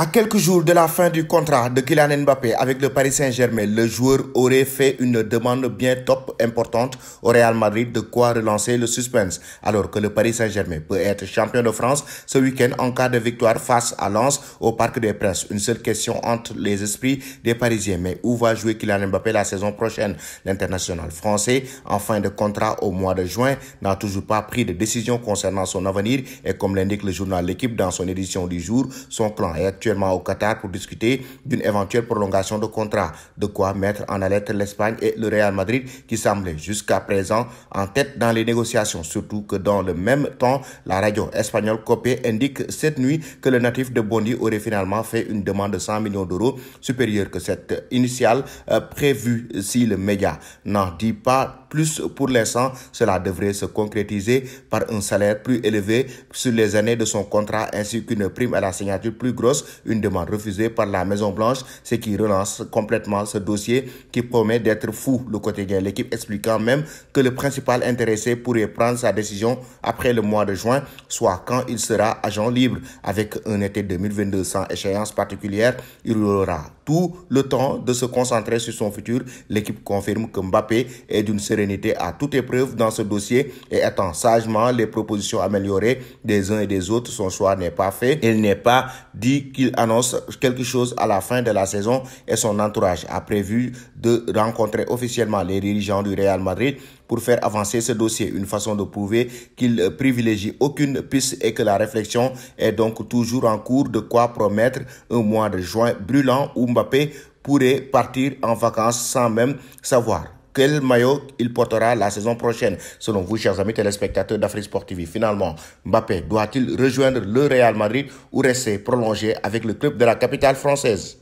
À quelques jours de la fin du contrat de Kylian Mbappé avec le Paris Saint-Germain, le joueur aurait fait une demande bien top importante au Real Madrid de quoi relancer le suspense, alors que le Paris Saint-Germain peut être champion de France ce week-end en cas de victoire face à Lens au Parc des Princes. Une seule question entre les esprits des Parisiens, mais où va jouer Kylian Mbappé la saison prochaine L'international français, en fin de contrat au mois de juin, n'a toujours pas pris de décision concernant son avenir et comme l'indique le journal L'équipe dans son édition du jour, son plan est actuel au Qatar pour discuter d'une éventuelle prolongation de contrat. De quoi mettre en alerte l'Espagne et le Real Madrid qui semblaient jusqu'à présent en tête dans les négociations. Surtout que dans le même temps, la radio espagnole Copé indique cette nuit que le natif de Bondi aurait finalement fait une demande de 100 millions d'euros supérieure que cette initiale euh, prévue si le média n'en dit pas plus pour l'instant. Cela devrait se concrétiser par un salaire plus élevé sur les années de son contrat ainsi qu'une prime à la signature plus grosse une demande refusée par la Maison-Blanche, ce qui relance complètement ce dossier qui promet d'être fou, le quotidien. L'équipe expliquant même que le principal intéressé pourrait prendre sa décision après le mois de juin, soit quand il sera agent libre. Avec un été 2022 sans échéance particulière, il aura tout le temps de se concentrer sur son futur. L'équipe confirme que Mbappé est d'une sérénité à toute épreuve dans ce dossier et attend sagement les propositions améliorées des uns et des autres. Son choix n'est pas fait. Il n'est pas dit il annonce quelque chose à la fin de la saison et son entourage a prévu de rencontrer officiellement les dirigeants du Real Madrid pour faire avancer ce dossier. Une façon de prouver qu'il privilégie aucune piste et que la réflexion est donc toujours en cours de quoi promettre un mois de juin brûlant où Mbappé pourrait partir en vacances sans même savoir quel maillot il portera la saison prochaine Selon vous, chers amis téléspectateurs d'Afrique Sportive, finalement, Mbappé doit-il rejoindre le Real Madrid ou rester prolongé avec le club de la capitale française